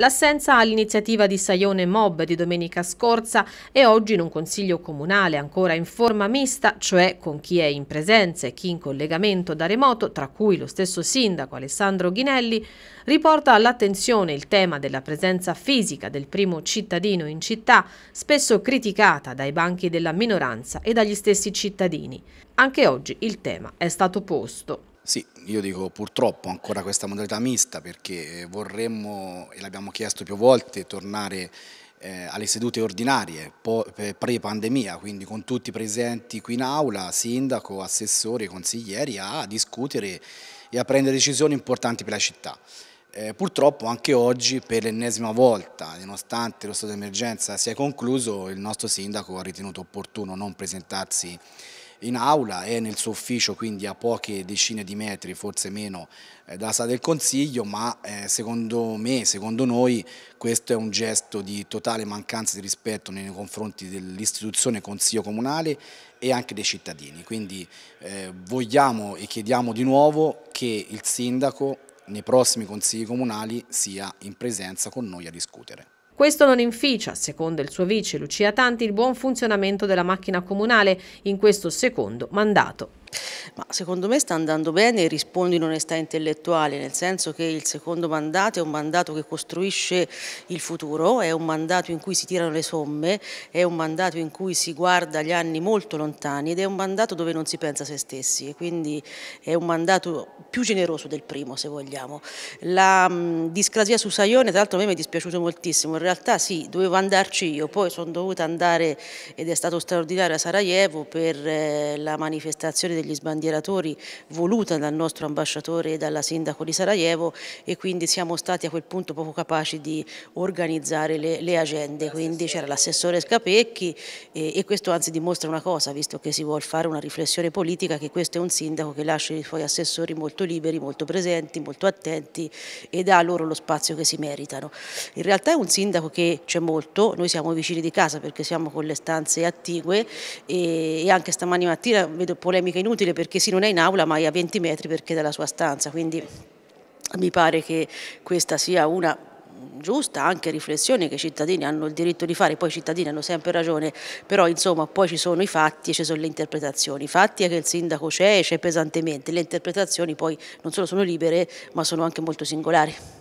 L'assenza all'iniziativa di Saione Mob di domenica scorsa e oggi in un consiglio comunale ancora in forma mista, cioè con chi è in presenza e chi in collegamento da remoto, tra cui lo stesso sindaco Alessandro Ghinelli, riporta all'attenzione il tema della presenza fisica del primo cittadino in città, spesso criticata dai banchi della minoranza e dagli stessi cittadini. Anche oggi il tema è stato posto. Sì, io dico purtroppo ancora questa modalità mista perché vorremmo, e l'abbiamo chiesto più volte, tornare eh, alle sedute ordinarie eh, pre-pandemia, quindi con tutti presenti qui in aula, sindaco, assessori, consiglieri, a discutere e a prendere decisioni importanti per la città. Eh, purtroppo anche oggi per l'ennesima volta, nonostante lo stato di emergenza sia concluso, il nostro sindaco ha ritenuto opportuno non presentarsi in aula è nel suo ufficio, quindi a poche decine di metri, forse meno, eh, dalla Sala del Consiglio, ma eh, secondo me, secondo noi, questo è un gesto di totale mancanza di rispetto nei confronti dell'istituzione Consiglio Comunale e anche dei cittadini. Quindi eh, vogliamo e chiediamo di nuovo che il Sindaco nei prossimi consigli comunali sia in presenza con noi a discutere. Questo non inficia, secondo il suo vice Lucia Tanti, il buon funzionamento della macchina comunale in questo secondo mandato ma secondo me sta andando bene e rispondo in onestà intellettuale, nel senso che il secondo mandato è un mandato che costruisce il futuro, è un mandato in cui si tirano le somme, è un mandato in cui si guarda gli anni molto lontani ed è un mandato dove non si pensa a se stessi e quindi è un mandato più generoso del primo se vogliamo. La mm, discrasia su Saione tra l'altro a me mi è dispiaciuto moltissimo, in realtà sì, dovevo andarci io, poi sono dovuta andare ed è stato straordinario a Sarajevo per eh, la manifestazione degli sbandati sbandieratori voluta dal nostro ambasciatore e dalla sindaco di Sarajevo e quindi siamo stati a quel punto poco capaci di organizzare le, le agende, quindi c'era l'assessore Scapecchi e, e, questo anzi dimostra una cosa, visto che si vuole fare una riflessione politica, che questo è un sindaco che lascia i suoi assessori molto liberi, molto presenti, molto attenti e dà loro lo spazio che si meritano. In realtà è un sindaco che c'è molto, noi siamo vicini di casa perché siamo con le stanze attigue e, e anche stamani mattina vedo polemiche inutili perché perché sì non è in aula ma è a 20 metri perché è dalla sua stanza, quindi mi pare che questa sia una giusta anche riflessione che i cittadini hanno il diritto di fare, poi i cittadini hanno sempre ragione, però insomma poi ci sono i fatti e ci sono le interpretazioni, i fatti è che il sindaco c'è e c'è pesantemente, le interpretazioni poi non solo sono libere ma sono anche molto singolari.